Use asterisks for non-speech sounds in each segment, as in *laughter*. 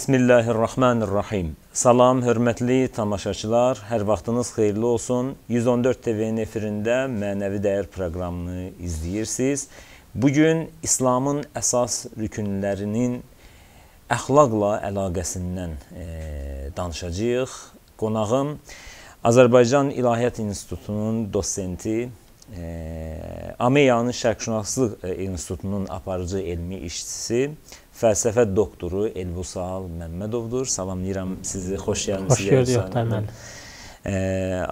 Bismillahirrahmanirrahim. Salam, hörmətli tamaşaçılar, hər vaxtınız xeyirli olsun. 114 TV-nin efirində mənəvi dəyər proqramını izləyirsiniz. Bu gün İslamın əsas rükunlərinin əxlaqla əlaqəsindən e, danışacağıq. Qonağım Azərbaycan İlahiyyat İnstitutunun dosenti, e, Ameyanın Şərqşünaslıq e, İnstitutunun aparıcı elmi işçisi fəlsəfə doktoru Elbusal Məmmədovdur. Salamlayıram sizi, xoş gəlmisiniz. Xoş gördük Oqtay müəllim. E,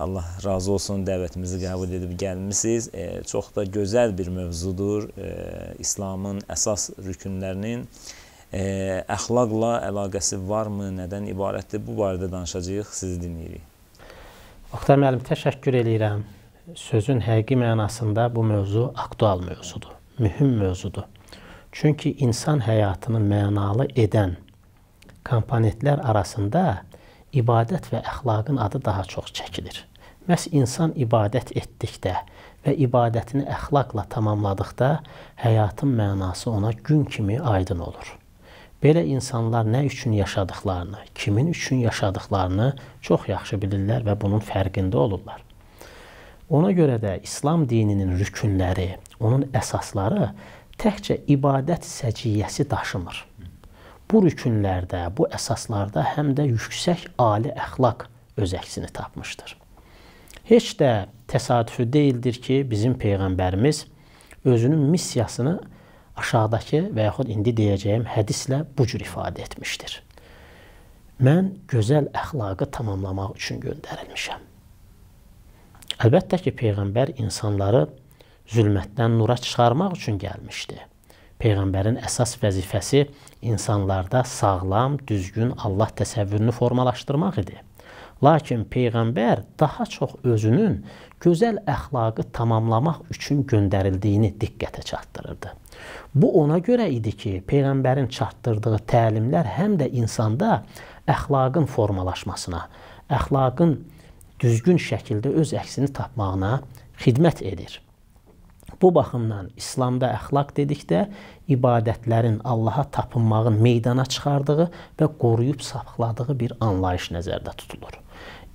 Allah razı olsun dəvətimizi qəbul edib gəlmisiniz. E, çox da gözəl bir mövzudur. E, İslamın əsas rükunlərinin e, əxlaqla əlaqəsi varmı, nədən ibarətdir? Bu barədə danışacağıq, sizi dinləyirik. Oqtay müəllim, təşəkkür eləyirəm. Sözün həqiqi mənasında bu mövzu aktual mövzudur, mühüm mövzudur Çünki insan həyatını mənalı edən komponentlər arasında ibadət və əxlaqın adı daha çox çəkilir. Məs insan ibadət etdikdə və ibadətini əxlaqla tamamladıqda həyatın mənası ona gün kimi aydın olur. Belə insanlar nə üçün yaşadıklarını, kimin üçün yaşadıklarını çox yaxşı bilirlər və bunun fərqində olurlar. Ona görə də İslam dininin rükunləri, onun əsasları təkcə ibadət səciyyəsi daşımır. Bu rükünlərdə, bu əsaslarda həm də yüksək ali əxlaq öz əksini tapmışdır. Heç də təsadüfü deyildir ki, bizim Peyğəmbərimiz özünün missiyasını aşağıdakı və yaxud indi deyəcəyim hədislə bu cür ifadə etmişdir. Mən gözəl əxlaqı tamamlamaq üçün göndərilmişəm. Əlbəttə ki, Peyğəmbər insanları zülmətdən nura çıxarmaq üçün gəlmişdi. Peyğəmbərin əsas vəzifəsi insanlarda sağlam, düzgün Allah təsəvvürünü formalaşdırmaq idi. Lakin peyğəmbər daha çox özünün gözəl əxlaqı tamamlamaq üçün göndərildiyini diqqətə çatdırırdı. Bu ona görə idi ki, peyğəmbərin çatdırdığı təlimlər həm də insanda əxlaqın formalaşmasına, əxlaqın düzgün şəkildə öz əksini tapmağına xidmət edir. Bu baxımdan İslamda əxlaq dedikdə ibadətlərin Allaha tapınmağın meydana çıxardığı və qoruyub saxladığı bir anlayış nəzərdə tutulur.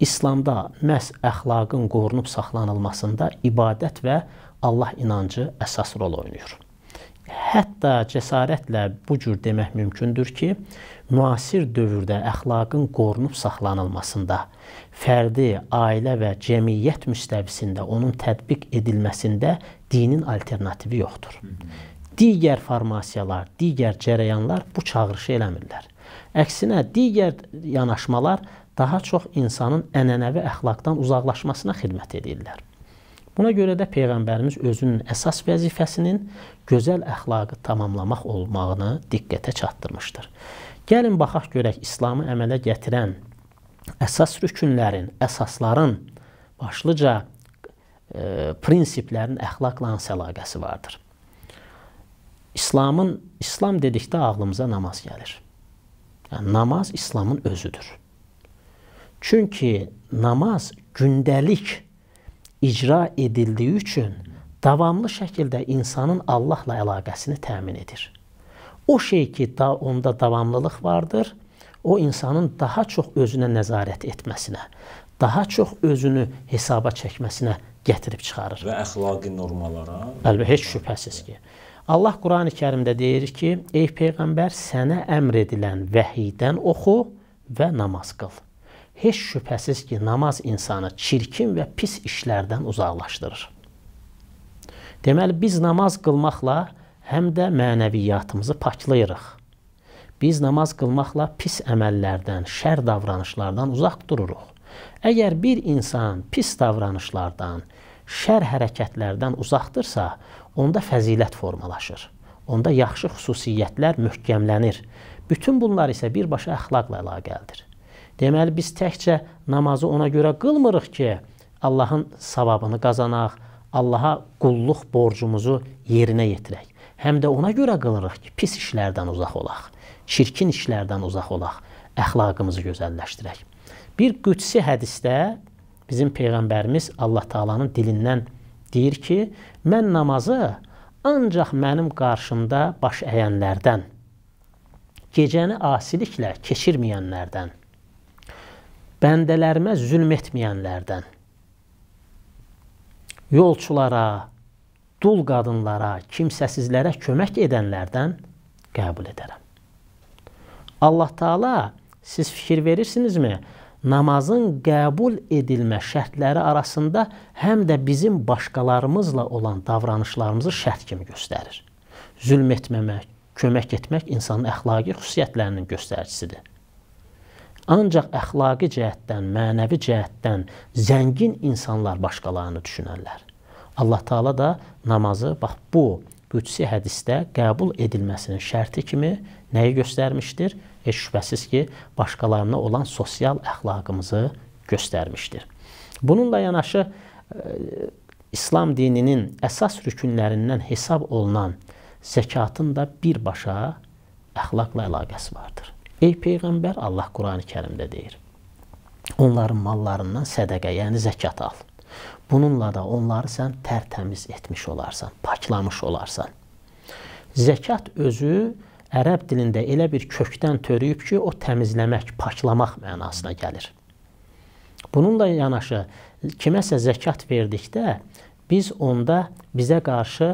İslamda məhz əxlaqın qorunub saxlanılmasında ibadət və Allah inancı əsas rol oynayır. Hətta cəsarətlə bu cür demək mümkündür ki, müasir dövrdə əxlaqın qorunub saxlanılmasında, fərdi, ailə və cəmiyyət müstəvisində onun tətbiq edilməsində dinin alternativi yoxdur. Digər formasiyalar, digər cərəyanlar bu çağırışı eləmirlər. Əksinə digər yanaşmalar daha çox insanın ənənəvi əxlaqdan uzaqlaşmasına xidmət edirlər. Buna görə də peyğəmbərimiz özünün əsas vəzifəsinin gözəl əxlaqı tamamlamaq olmağını diqqətə çatdırmışdır. Gəlin baxaq görək İslamı əmələ gətirən əsas rükunlərin, əsasların başlıca e, prinsiplərin əxlaqla hansı əlaqəsi vardır? İslamın İslam dedikdə ağlımıza namaz gəlir. Yəni namaz İslamın özüdür. Çünki namaz gündəlik icra edildiyi üçün davamlı şəkildə insanın Allahla əlaqəsini təmin edir. O şey ki, da onda davamlılıq vardır, o insanın daha çox özünə nəzarət etməsinə, daha çox özünü hesaba çəkməsinə gətirib çıxarır. Və əxlaqi normalara? Əlbəttə, heç şübhəsiz ki. Allah Qurani-Kərimdə deyir ki, ey peyğəmbər, sənə əmr edilən vəhiydən oxu və namaz qıl. Heç şübhəsiz ki, namaz insanı çirkin və pis işlərdən uzaqlaşdırır. Deməli, biz namaz qılmaqla həm də mənəviyyatımızı paklayırıq. Biz namaz qılmaqla pis əməllərdən, şər davranışlardan uzaq dururuq. Əgər bir insan pis davranışlardan, şər hərəkətlərdən uzaqdırsa, onda fəzilət formalaşır. Onda yaxşı xüsusiyyətlər möhkəmlənir. Bütün bunlar isə birbaşa əxlaqla əlaqəlidir. Deməli biz təkcə namazı ona görə qılmırıq ki, Allahın savabını qazanaq, Allaha qulluq borcumuzu yerinə yetirək həm də ona görə qılırıq ki, pis işlərdən uzaq olaq, çirkin işlərdən uzaq olaq, əxlaqımızı gözəlləşdirək. Bir qüdsi hədisdə bizim peyğəmbərimiz Allah Taala'nın dilindən deyir ki, mən namazı ancaq mənim qarşımda baş əyənlərdən, gecəni asiliklə keçirməyənlərdən, bəndələrimə zülm etməyənlərdən, yolçulara, dul qadınlara, kimsəsizlərə kömək edənlərdən qəbul edərəm. Allah Taala siz fikir verirsinizmi? Namazın qəbul edilmə şərtləri arasında həm də bizim başqalarımızla olan davranışlarımızı şərt kimi göstərir. Zülm etməmək, kömək etmək insanın əxlaqi xüsusiyyətlərinin göstəricisidir. Ancaq əxlaqi cəhətdən, mənəvi cəhətdən zəngin insanlar başqalarını düşünərlər. Allah Taala da namazı bax bu qüdsi hədisdə qəbul edilməsinin şərti kimi nəyi göstərmişdir? Heç şübhəsiz ki, başqalarına olan sosial əxlaqımızı göstərmişdir. Bununla yanaşı ə, e, İslam dininin əsas rükunlərindən hesab olunan zəkatın da birbaşa əxlaqla əlaqəsi vardır. Ey peyğəmbər Allah Qurani-Kərimdə deyir: Onların mallarından sədaqə, yəni zəkat al. Bununla da onları sən tərtəmiz etmiş olarsan, paklamış olarsan. Zəkat özü ərəb dilində elə bir kökdən törüyüb ki, o təmizləmək, paklamaq mənasına gəlir. Bununla yanaşı kiməsə zəkat verdikdə biz onda bizə qarşı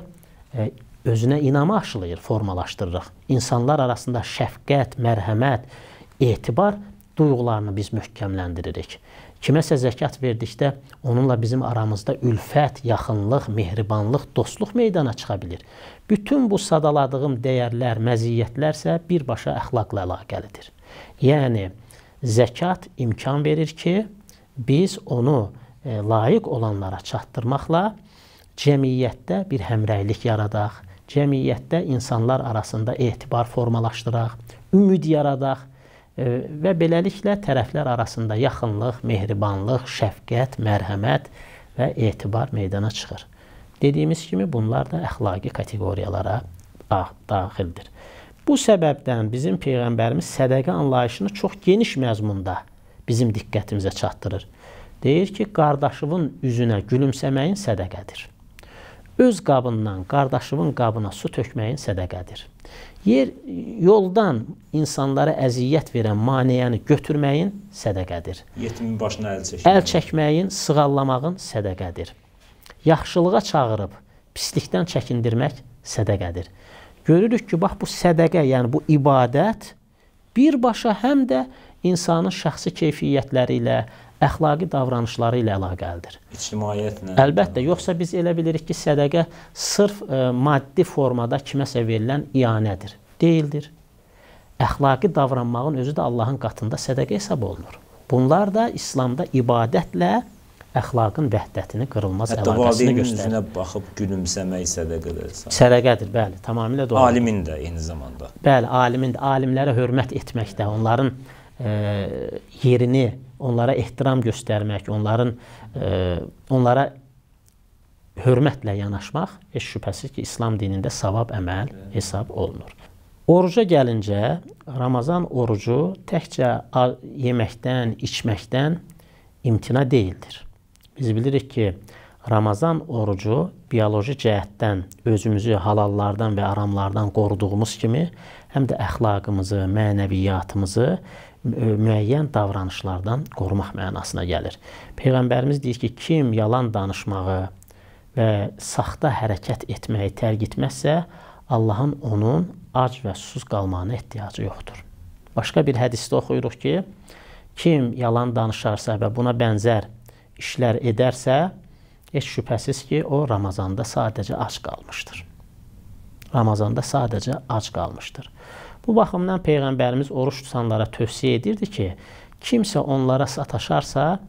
e, özünə inamı aşılayır, formalaşdırırıq. İnsanlar arasında şəfqət, mərhəmət, etibar duyğularını biz möhkəmləndiririk. Kiməsə zəkat verdikdə onunla bizim aramızda ülfət, yaxınlıq, mehribanlıq, dostluq meydana çıxa bilir. Bütün bu sadaladığım dəyərlər, məziyyətlərsə birbaşa əxlaqla əlaqəlidir. Yəni zəkat imkan verir ki, biz onu e, layiq olanlara çatdırmaqla cəmiyyətdə bir həmrəylik yaradaq, cəmiyyətdə insanlar arasında etibar formalaşdıraq, ümid yaradaq və beləliklə tərəflər arasında yaxınlıq, mehribanlıq, şəfqət, mərhəmət və etibar meydana çıxır. Dediyimiz kimi bunlar da əxlaqi kateqoriyalara daxildir. Bu səbəbdən bizim peyğəmbərimiz sədaqə anlayışını çox geniş məzmunda bizim diqqətimizə çatdırır. Deyir ki, qardaşının üzünə gülümsəməyin sədaqədir. Öz qabından qardaşının qabına su tökməyin sədaqədir. Yer yoldan insanlara əziyyət verən maneəni götürməyin sədaqədir. Yetimin başına əl çəkməyin. Əl çəkməyin, sığallamağın sədaqədir. Yaxşılığa çağırıb pislikdən çəkindirmək sədaqədir. Görürük ki, bax bu sədaqə, yəni bu ibadət birbaşa həm də insanın şəxsi keyfiyyətləri ilə, əxlaqi davranışları ilə əlaqəlidir. İctimaiyyətlə. Əlbəttə, yoxsa biz elə bilirik ki, sədaqə sırf ə, e, maddi formada kiməsə verilən iyanədir. Deyildir. Əxlaqi davranmağın özü də Allahın qatında sədaqə hesab olunur. Bunlar da İslamda ibadətlə əxlaqın vəhdətini, qırılmaz Hətta əlaqəsini göstərir. Hətta valideynin baxıb gülümsəmək sədaqədir. Sədaqədir, bəli, tamamilə doğru. Alimin də eyni zamanda. Bəli, alimin də, alimlərə hörmət etmək də, onların ə, e, yerini onlara ehtiram göstərmək, onların ə, e, onlara hörmətlə yanaşmaq heç şübhəsiz ki, İslam dinində savab əməl hesab olunur. Oruca gəlincə, Ramazan orucu təkcə yeməkdən, içməkdən imtina deyildir. Biz bilirik ki, Ramazan orucu bioloji cəhətdən özümüzü halallardan və aramlardan qoruduğumuz kimi, həm də əxlaqımızı, mənəviyyatımızı E, müəyyən davranışlardan qorumaq mənasına gəlir. Peyğəmbərimiz deyir ki, kim yalan danışmağı və saxta hərəkət etməyi tərk etməzsə, Allahın onun ac və susuz qalmağına ehtiyacı yoxdur. Başqa bir hədisdə oxuyuruq ki, kim yalan danışarsa və buna bənzər işlər edərsə, heç şübhəsiz ki, o Ramazanda sadəcə ac qalmışdır. Ramazanda sadəcə ac qalmışdır. Bu baxımdan Peyğəmbərimiz oruç tutanlara tövsiyə edirdi ki, kimsə onlara sataşarsa,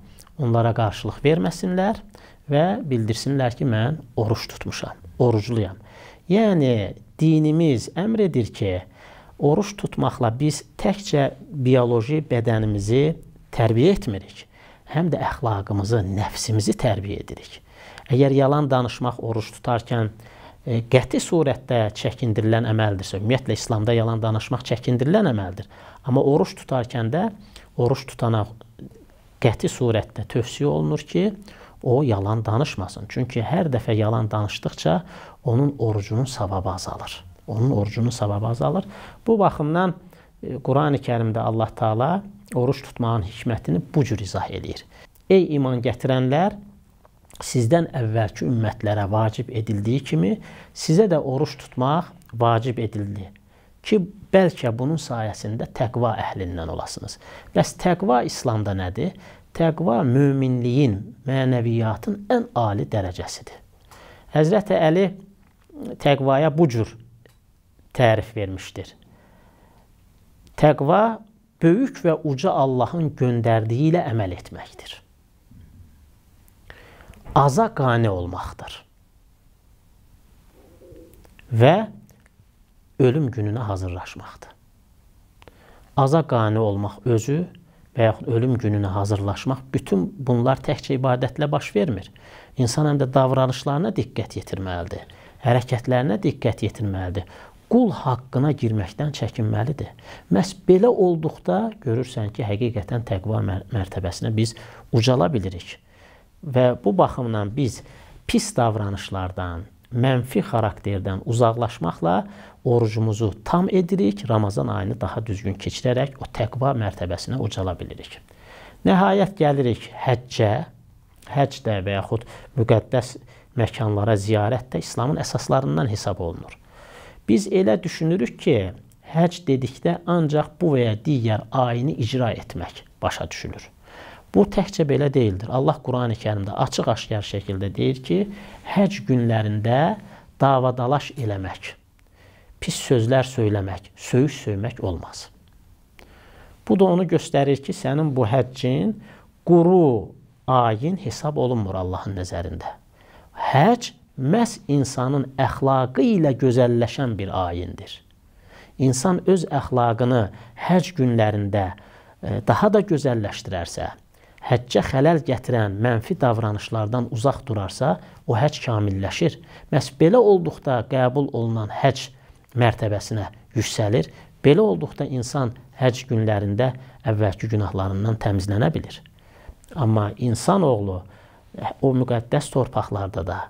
onlara qarşılıq verməsinlər və bildirsinlər ki, mən oruç tutmuşam, orucluyam. Yəni, dinimiz əmr edir ki, oruç tutmaqla biz təkcə bioloji bədənimizi tərbiyə etmirik, həm də əxlaqımızı, nəfsimizi tərbiyə edirik. Əgər yalan danışmaq oruç tutarkən, E, qəti surətdə çəkindirilən əməldirsə, ümumiyyətlə İslamda yalan danışmaq çəkindirilən əməldir. Amma oruç tutarkən də oruç tutana qəti surətdə tövsiyə olunur ki, o yalan danışmasın. Çünki hər dəfə yalan danışdıqca onun orucunun savabı azalır. Onun orucunun savabı azalır. Bu baxımdan e, Qurani-Kərimdə Allah Taala oruç tutmağın hikmətini bu cür izah eləyir. Ey iman gətirənlər, sizdən əvvəlki ümmətlərə vacib edildiyi kimi sizə də oruç tutmaq vacib edildi ki, bəlkə bunun sayəsində təqva əhlindən olasınız. Bəs təqva İslamda nədir? Təqva möminliyin, mənəviyyatın ən ali dərəcəsidir. Həzrəti Əli təqvaya bu cür tərif vermişdir. Təqva böyük və uca Allahın göndərdiyi ilə əməl etməkdir aza qane olmaqdır. Və ölüm gününə hazırlaşmaqdır. Aza qane olmaq özü və yaxud ölüm gününə hazırlaşmaq bütün bunlar təkcə ibadətlə baş vermir. İnsan həm də davranışlarına diqqət yetirməlidir, hərəkətlərinə diqqət yetirməlidir. Qul haqqına girməkdən çəkinməlidir. Məs belə olduqda görürsən ki, həqiqətən təqva mər mərtəbəsinə biz ucala bilirik. Və bu baxımdan biz pis davranışlardan, mənfi xarakterdən uzaqlaşmaqla orucumuzu tam edirik, Ramazan ayını daha düzgün keçirərək o təqva mərtəbəsinə ucala bilirik. Nəhayət gəlirik həccə. Həcc də və yaxud müqəddəs məkanlara ziyarət də İslamın əsaslarından hesab olunur. Biz elə düşünürük ki, həcc dedikdə ancaq bu və ya digər ayini icra etmək başa düşülür. Bu təkcə belə deyildir. Allah Qurani-Kərimdə açıq-aşkar şəkildə deyir ki, həcc günlərində davadalaş eləmək, pis sözlər söyləmək, söyüş söymək olmaz. Bu da onu göstərir ki, sənin bu həccin quru, ayin hesab olunmur Allahın nəzərində. Həcc məhz insanın əxlaqı ilə gözəlləşən bir ayindir. İnsan öz əxlaqını həcc günlərində e, daha da gözəlləşdirərsə, həccə xələl gətirən mənfi davranışlardan uzaq durarsa, o həcc kamilləşir. Məs belə olduqda qəbul olunan həcc mərtəbəsinə yüksəlir. Belə olduqda insan həcc günlərində əvvəlki günahlarından təmizlənə bilir. Amma insan oğlu o müqəddəs torpaqlarda da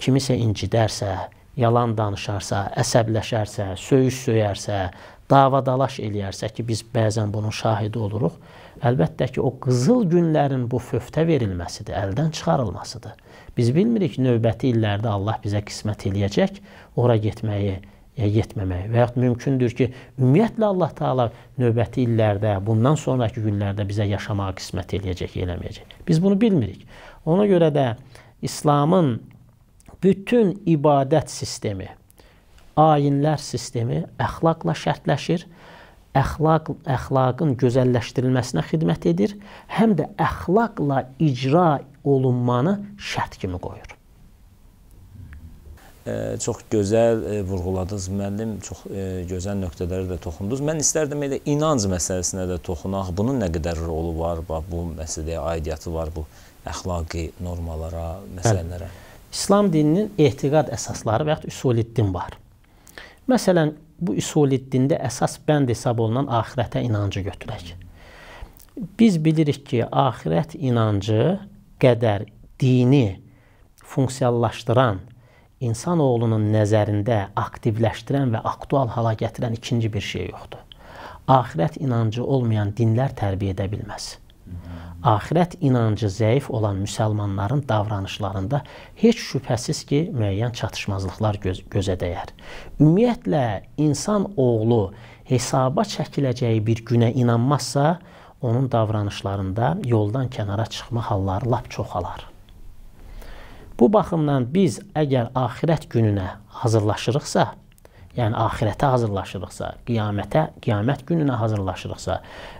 kimisə incidərsə, yalan danışarsa, əsəbləşərsə, söyüş söyərsə, dava-dalaş eləyərsə ki, biz bəzən bunun şahidi oluruq, Əlbəttə ki, o qızıl günlərin bu föftə verilməsidir, əldən çıxarılmasıdır. Biz bilmirik növbəti illərdə Allah bizə qismət eləyəcək, ora getməyi e, yetməmək və yaxud mümkündür ki, ümumiyyətlə Allah Taala növbəti illərdə, bundan sonrakı günlərdə bizə yaşamağa qismət eləyəcək, eləməyəcək. Biz bunu bilmirik. Ona görə də İslamın bütün ibadət sistemi, ayinlər sistemi əxlaqla şərtləşir əxlaq əxlaqın gözəlləşdirilməsinə xidmət edir, həm də əxlaqla icra olunmanı şərt kimi qoyur. Ə, çox gözəl ə, vurğuladınız müəllim, çox ə, gözəl nöqtələrə də toxundunuz. Mən istərdim elə inanc məsələsinə də toxunaq. Bunun nə qədər rolu var, bax bu məsələyə aidiyyəti var bu əxlaqi normalara, məsələlərə. Bəli. İslam dininin etiqad əsasları və ya üsulüddin var. Məsələn, bu üsul dində əsas bənd hesab olunan axirətə inancı götürək. Biz bilirik ki, axirət inancı qədər dini funksiyalaşdıran, insan oğlunun nəzərində aktivləşdirən və aktual hala gətirən ikinci bir şey yoxdur. Axirət inancı olmayan dinlər tərbiyə edə bilməz. Axirət inancı zəif olan müsəlmanların davranışlarında heç şübhəsiz ki, müəyyən çatışmazlıqlar göz gözə dəyər. Ümumiyyətlə insan oğlu hesaba çəkiləcəyi bir günə inanmazsa, onun davranışlarında yoldan kənara çıxma halları lap çoxalar. Bu baxımdan biz əgər axirət gününə hazırlaşırıqsa, yəni axirətə hazırlaşırıqsa, qiyamətə, qiyamət gününə hazırlaşırıqsa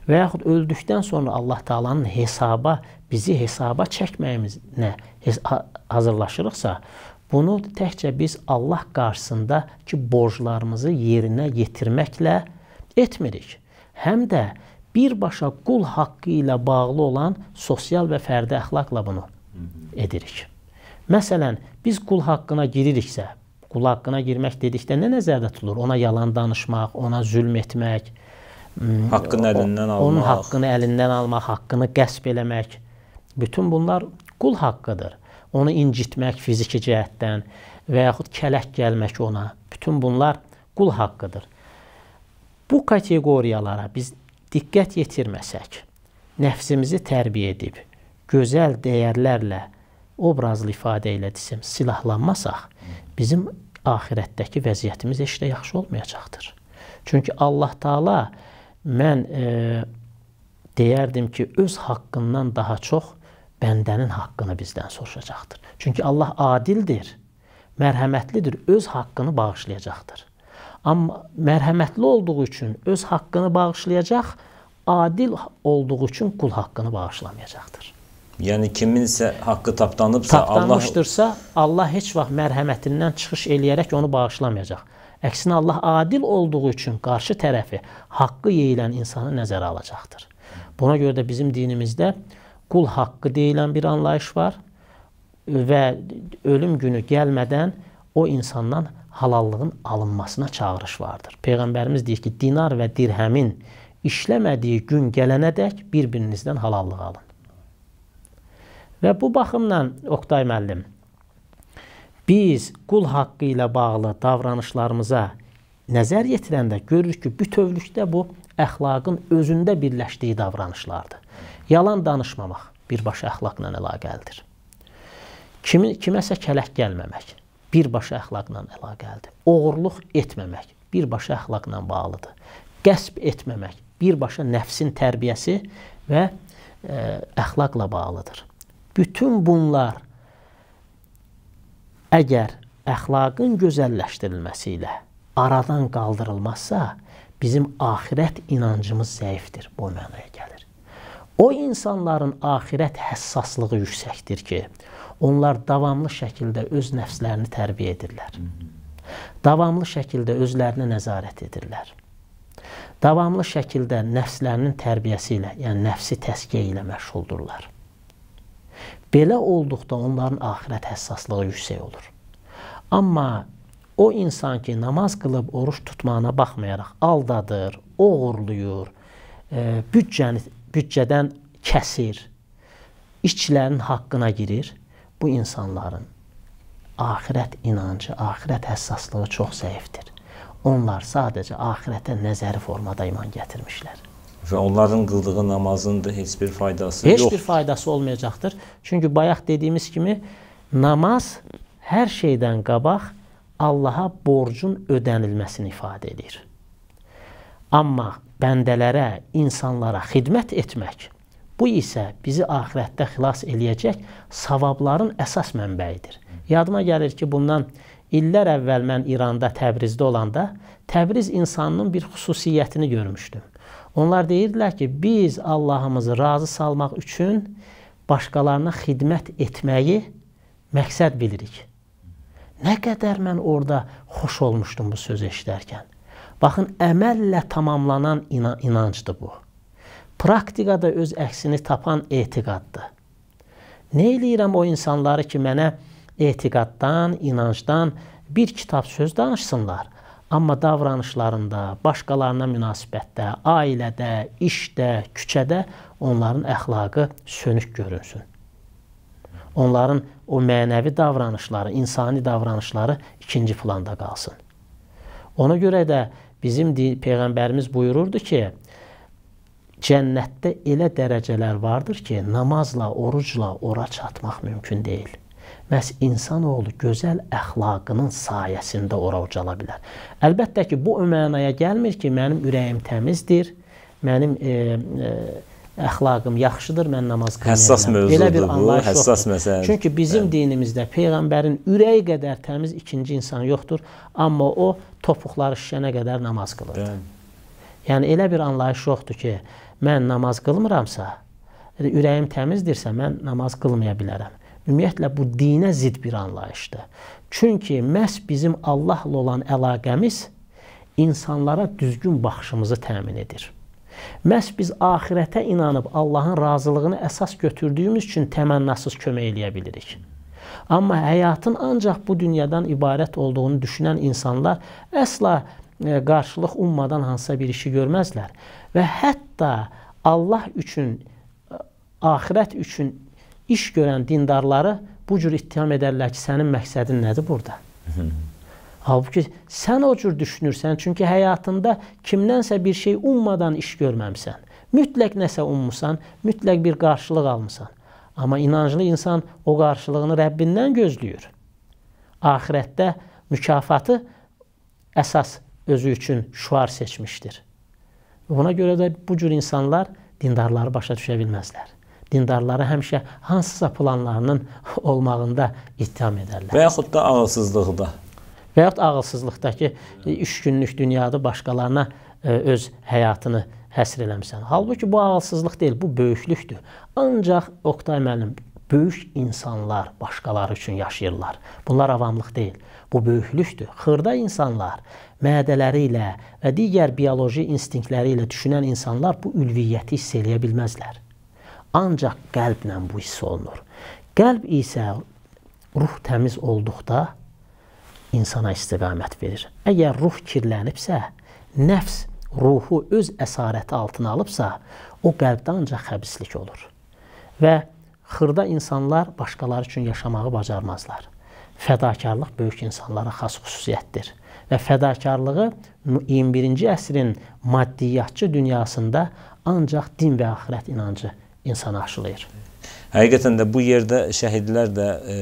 və yaxud öldükdən sonra Allah Taala'nın hesaba, bizi hesaba çəkməyimizə hazırlaşırıqsa, bunu təkcə biz Allah qarşısındakı borclarımızı yerinə yetirməklə etmirik. Həm də birbaşa qul haqqı ilə bağlı olan sosial və fərdi əxlaqla bunu edirik. Məsələn, biz qul haqqına giriksə, Qul haqqına girmək dedikdə nə nəzərdə tutulur? Ona yalan danışmaq, ona zülm etmək, hmm, haqqını əlindən almaq, onun haqqını əlindən almaq, haqqını qəsb eləmək. Bütün bunlar qul haqqıdır. Onu incitmək fiziki cəhətdən və yaxud kələk gəlmək ona. Bütün bunlar qul haqqıdır. Bu kateqoriyalara biz diqqət yetirməsək, nəfsimizi tərbiyə edib gözəl dəyərlərlə, obrazlı ifadə ilə desəm, silahlanmasaq, bizim axirətdəki vəziyyətimiz heç də yaxşı olmayacaqdır. Çünki Allah Taala mən e, deyərdim ki, öz haqqından daha çox bəndənin haqqını bizdən soruşacaqdır. Çünki Allah adildir, mərhəmətlidir, öz haqqını bağışlayacaqdır. Amma mərhəmətli olduğu üçün öz haqqını bağışlayacaq, adil olduğu üçün qul haqqını bağışlamayacaqdır. Yəni kiminsə haqqı tapdanıbsa, tapdanmışdırsa, Allah Allah heç vaxt mərhəmətindən çıxış eləyərək onu bağışlamayacaq. Əksinə Allah adil olduğu üçün qarşı tərəfi haqqı yeyilən insanı nəzərə alacaqdır. Buna görə də bizim dinimizdə qul haqqı deyilən bir anlayış var və ölüm günü gəlmədən o insandan halallığın alınmasına çağırış vardır. Peyğəmbərimiz deyir ki, dinar və dirhəmin işləmədiyi gün gələnədək bir-birinizdən halallıq alın. Və bu baxımdan Oqtay müəllim, biz qul haqqı ilə bağlı davranışlarımıza nəzər yetirəndə görürük ki, bütövlükdə bu əxlaqın özündə birləşdiyi davranışlardır. Yalan danışmamaq birbaşa əxlaqla əlaqəlidir. Kimi, kiməsə kələk gəlməmək birbaşa əxlaqla əlaqəlidir. Oğurluq etməmək birbaşa əxlaqla bağlıdır. Qəsb etməmək birbaşa nəfsin tərbiyəsi və ə, e, əxlaqla bağlıdır. Bütün bunlar əgər əxlaqın gözəlləşdirilməsi ilə aradan qaldırılmazsa, bizim axirət inancımız zəifdir. Bu mənaya gəlir. O insanların axirət həssaslığı yüksəkdir ki, onlar davamlı şəkildə öz nəfslərini tərbiyə edirlər. Davamlı şəkildə özlərini nəzarət edirlər. Davamlı şəkildə nəfslərinin tərbiyəsi ilə, yəni nəfsi təskiyə ilə məşğuldurlar. Belə olduqda onların axirət həssaslığı yüksək olur. Amma o insan ki, namaz qılıb oruç tutmağına baxmayaraq aldadır, oğurluyur, e, büdcəni, büdcədən kəsir, işçilərin haqqına girir, bu insanların axirət inancı, axirət həssaslığı çox zəifdir. Onlar sadəcə axirətə nəzəri formada iman gətirmişlər və onların qıldığı namazın da heç bir faydası heç yoxdur. Heç bir faydası olmayacaqdır. Çünki bayaq dediyimiz kimi namaz hər şeydən qabaq Allaha borcun ödənilməsini ifadə edir. Amma bəndələrə, insanlara xidmət etmək bu isə bizi axirətdə xilas eləyəcək savabların əsas mənbəyidir. Yadıma gəlir ki, bundan illər əvvəl mən İranda Təbrizdə olanda Təbriz insanının bir xüsusiyyətini görmüşdüm. Onlar deyirdilər ki, biz Allahımızı razı salmaq üçün başqalarına xidmət etməyi məqsəd bilirik. Nə qədər mən orada xoş olmuşdum bu sözü eşidərkən. Baxın, əməllə tamamlanan inan inancdır bu. Praktikada öz əksini tapan etiqaddır. Nə eləyirəm o insanları ki, mənə etiqaddan, inancdan bir kitab söz danışsınlar? Amma davranışlarında, başqalarına münasibətdə, ailədə, işdə, küçədə onların əxlaqı sönük görünsün. Onların o mənəvi davranışları, insani davranışları ikinci planda qalsın. Ona görə də bizim peyğəmbərimiz buyururdu ki, cənnətdə elə dərəcələr vardır ki, namazla, orucla ora çatmaq mümkün deyil. Məhz insanoğlu gözəl əxlaqının sayəsində ora ucala bilər. Əlbəttə ki, bu o mənaya gəlmir ki, mənim ürəyim təmizdir, mənim e, e, əxlaqım yaxşıdır, mən namaz qılmıram. Həssas mövzudur bu, həssas məsələdir. Çünki bizim Bəli. Yəni. dinimizdə peyğəmbərin ürəyi qədər təmiz ikinci insan yoxdur, amma o topuqları şişənə qədər namaz qılırdı. Bəli. Yəni elə bir anlayış yoxdur ki, mən namaz qılmıramsa, ürəyim təmizdirsə mən namaz qılmaya bilərəm. Ümumiyyətlə bu dinə zidd bir anlayışdır. Çünki məhz bizim Allahla olan əlaqəmiz insanlara düzgün baxışımızı təmin edir. Məhz biz axirətə inanıb Allahın razılığını əsas götürdüyümüz üçün təmənnasız kömək eləyə bilirik. Amma həyatın ancaq bu dünyadan ibarət olduğunu düşünən insanlar əsla e, qarşılıq ummadan hansısa bir işi görməzlər və hətta Allah üçün, e, axirət üçün iş görən dindarları bu cür ittiham edərlər ki, sənin məqsədin nədir burada? Halbuki sən o cür düşünürsən, çünki həyatında kimdənsə bir şey ummadan iş görməmisən. Mütləq nəsə ummusan, mütləq bir qarşılıq almısan. Amma inanclı insan o qarşılığını Rəbbindən gözləyir. Axirətdə mükafatı əsas özü üçün şuar seçmişdir. Ona görə də bu cür insanlar dindarları başa düşə bilməzlər dindarları həmişə hansısa planlarının *laughs* olmağında ittiham edərlər. Və yaxud da ağılsızlıqda. Və yaxud ağılsızlıqdakı e, üç günlük dünyada başqalarına e, öz həyatını həsr eləmsən. Halbuki bu ağılsızlıq deyil, bu böyüklükdür. Ancaq Oqtay müəllim, böyük insanlar başqaları üçün yaşayırlar. Bunlar avamlıq deyil. Bu böyüklükdür. Xırda insanlar mədələri ilə və digər bioloji instinktləri ilə düşünən insanlar bu ülviyyəti hiss eləyə bilməzlər ancaq qəlblə bu hiss olunur. Qəlb isə ruh təmiz olduqda insana istiqamət verir. Əgər ruh kirlənibsə, nəfs ruhu öz əsarəti altına alıbsa, o qəlbdə ancaq xəbislik olur. Və xırda insanlar başqaları üçün yaşamağı bacarmazlar. Fədakarlıq böyük insanlara xas xüsusiyyətdir və fədakarlığı 21-ci əsrin maddiyyatçı dünyasında ancaq din və axirət inancı insanı aşılayır. Həqiqətən də bu yerdə şəhidlər də e,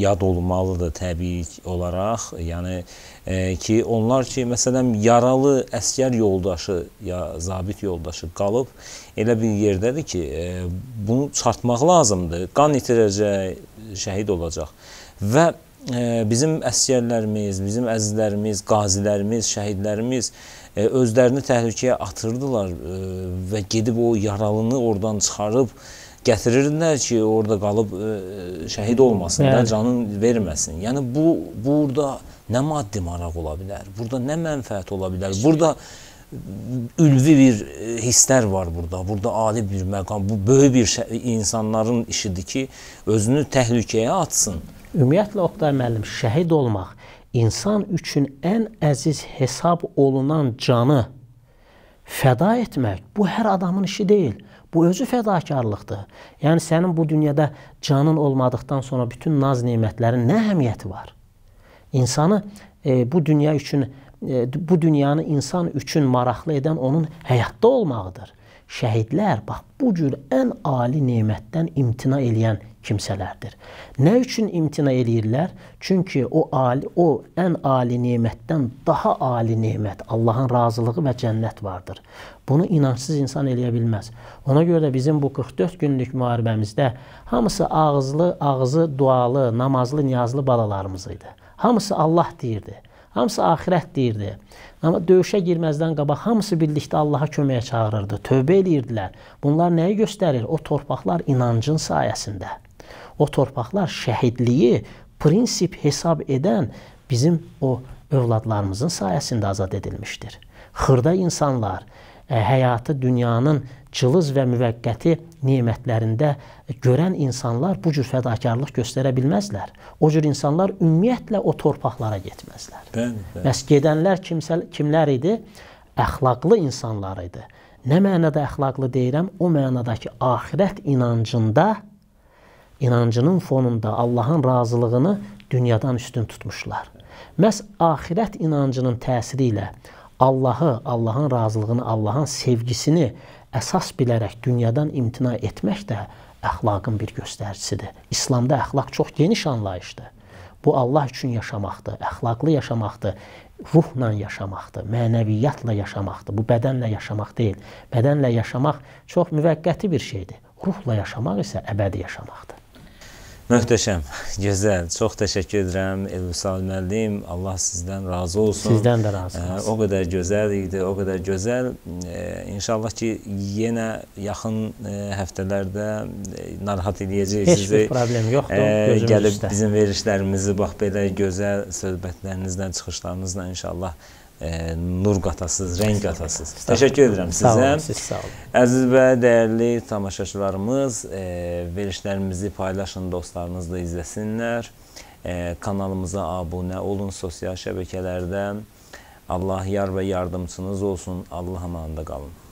yad olunmalıdır təbii olaraq. Yəni e, ki, onlar ki, məsələn, yaralı əsgər yoldaşı ya zabit yoldaşı qalıb elə bir yerdədir ki, e, bunu çartmaq lazımdır. Qan itirəcək, şəhid olacaq. Və e, bizim əsgərlərimiz, bizim əzizlərimiz, qazilərimiz, şəhidlərimiz e, E, özlərini təhlükəyə atırdılar e, və gedib o yaralını oradan çıxarıb gətirirdilər ki, orada qalıb e, şəhid olmasın Bəli. da, canın verməsin. Yəni bu burada nə maddi maraq ola bilər? Burada nə mənfəət ola bilər? Burada ülvi bir hisslər var burada. Burada ali bir məqam, bu böyük bir insanların işidir ki, özünü təhlükəyə atsın. Ümumiyyətlə Oqtay müəllim şəhid olmaq insan üçün ən əziz hesab olunan canı fəda etmək bu hər adamın işi deyil. Bu özü fədakarlıqdır. Yəni sənin bu dünyada canın olmadıktan sonra bütün naz nemətlərin nə əhəmiyyəti var? İnsanı e, bu dünya üçün e, bu dünyanı insan üçün maraqlı edən onun həyatda olmağıdır şəhidlər bax bu cür ən ali nemətdən imtina eləyən kimsələrdir. Nə üçün imtina eləyirlər? Çünki o ali o ən ali nemətdən daha ali nemət Allahın razılığı və cənnət vardır. Bunu inancsız insan eləyə bilməz. Ona görə də bizim bu 44 günlük müharibəmizdə hamısı ağızlı, ağzı dualı, namazlı, niyazlı balalarımız idi. Hamısı Allah deyirdi. Hamısı axirət deyirdi. Amma döyüşə girməzdən qabaq hamısı birlikdə Allaha köməyə çağırırdı, tövbə eləyirdilər. Bunlar nəyi göstərir? O torpaqlar inancın sayəsində. O torpaqlar şəhidliyi prinsip hesab edən bizim o övladlarımızın sayəsində azad edilmişdir. Xırda insanlar e, həyatı dünyanın cılız və müvəqqəti nemətlərində görən insanlar bu cür fədakarlıq göstərə bilməzlər. O cür insanlar ümumiyyətlə o torpaqlara getməzlər. Bən, bən. Bəs gedənlər kimsə, kimlər idi? Əxlaqlı insanlar idi. Nə mənada əxlaqlı deyirəm? O mənadakı axirət inancında inancının fonunda Allahın razılığını dünyadan üstün tutmuşlar. Məs axirət inancının təsiri ilə Allahı, Allahın razılığını, Allahın sevgisini əsas bilərək dünyadan imtina etmək də əxlaqın bir göstəricisidir. İslamda əxlaq çox geniş anlayışdır. Bu Allah üçün yaşamaqdır, əxlaqlı yaşamaqdır, ruhla yaşamaqdır, mənəviyyatla yaşamaqdır. Bu bədənlə yaşamaq deyil. Bədənlə yaşamaq çox müvəqqəti bir şeydir. Ruhla yaşamaq isə əbədi yaşamaqdır. Möhtəşəm, gözəl. Çox təşəkkür edirəm Elvisal müəllim. Allah sizdən razı olsun. Sizdən də razı olsun. O qədər gözəl idi, o qədər gözəl. İnşallah ki, yenə yaxın həftələrdə narahat edəcəyik sizi. Heç bir problem yoxdur. Gözümüzdə. Gəlib bizim verişlərimizi bax belə gözəl söhbətlərinizlə, çıxışlarınızla inşallah Ə, nur qatasız, rəng qatasız. Sağ Təşəkkür edirəm sizə. Sağ olun, siz sağ olun. Əziz və dəyərli tamaşaçılarımız, ə, e, verişlərimizi paylaşın, dostlarınızla izləsinlər. Ə, e, kanalımıza abunə olun sosial şəbəkələrdə. Allah yar və yardımçınız olsun. Allah amanında qalın.